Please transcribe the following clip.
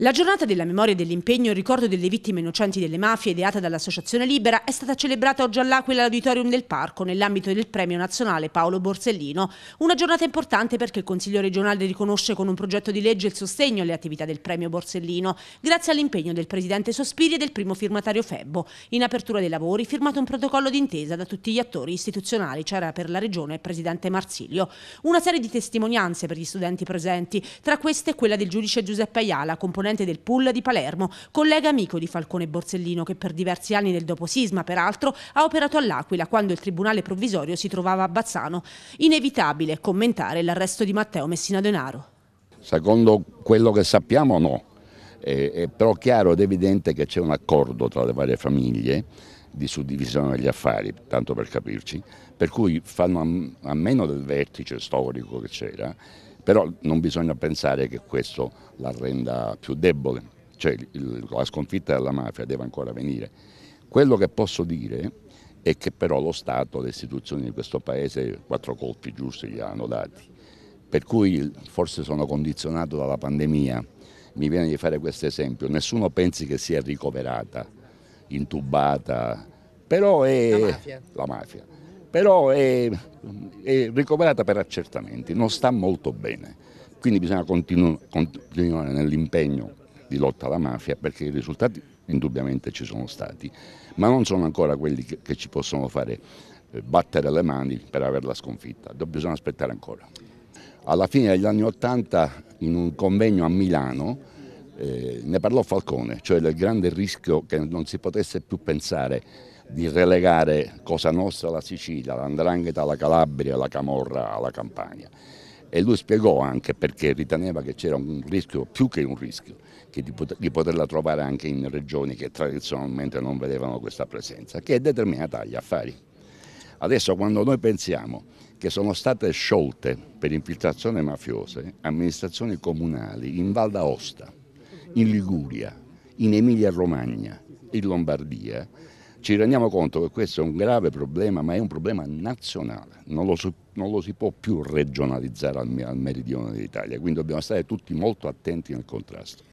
La giornata della memoria e dell'impegno in ricordo delle vittime innocenti delle mafie ideata dall'Associazione Libera è stata celebrata oggi all'Aquila all'Auditorium del Parco nell'ambito del Premio Nazionale Paolo Borsellino. Una giornata importante perché il Consiglio regionale riconosce con un progetto di legge il sostegno alle attività del Premio Borsellino, grazie all'impegno del Presidente Sospiri e del primo firmatario Febbo. In apertura dei lavori firmato un protocollo d'intesa da tutti gli attori istituzionali, c'era per la Regione il Presidente Marsilio. Una serie di testimonianze per gli studenti presenti, tra queste quella del giudice Giuseppe Ayala, componente componente del pool di Palermo, collega amico di Falcone Borsellino che per diversi anni del doposisma, peraltro, ha operato all'Aquila quando il tribunale provvisorio si trovava a Bazzano. Inevitabile commentare l'arresto di Matteo Messina Denaro. Secondo quello che sappiamo no, è, eh, però chiaro ed evidente che c'è un accordo tra le varie famiglie di suddivisione degli affari, tanto per capirci, per cui fanno a, a meno del vertice storico che c'era, però non bisogna pensare che questo la renda più debole, cioè il, la sconfitta della mafia deve ancora venire. Quello che posso dire è che però lo Stato, le istituzioni di questo Paese, quattro colpi giusti gli hanno dati, per cui forse sono condizionato dalla pandemia, mi viene di fare questo esempio, nessuno pensi che sia ricoverata, intubata, però è la mafia. La mafia però è, è ricoverata per accertamenti, non sta molto bene, quindi bisogna continu continuare nell'impegno di lotta alla mafia perché i risultati indubbiamente ci sono stati, ma non sono ancora quelli che, che ci possono fare eh, battere le mani per averla sconfitta, Do bisogna aspettare ancora. Alla fine degli anni Ottanta in un convegno a Milano eh, ne parlò Falcone, cioè del grande rischio che non si potesse più pensare di relegare Cosa Nostra alla Sicilia, l'Andrangheta alla Calabria, la Camorra alla Campania. E lui spiegò anche perché riteneva che c'era un rischio, più che un rischio, che di, pot di, poterla trovare anche in regioni che tradizionalmente non vedevano questa presenza, che è determinata agli affari. Adesso quando noi pensiamo che sono state sciolte per infiltrazione mafiose amministrazioni comunali in Val d'Aosta, in Liguria, in Emilia Romagna, in Lombardia, ci rendiamo conto che questo è un grave problema, ma è un problema nazionale, non lo, so, non lo si può più regionalizzare al, al meridione dell'Italia, quindi dobbiamo stare tutti molto attenti nel contrasto.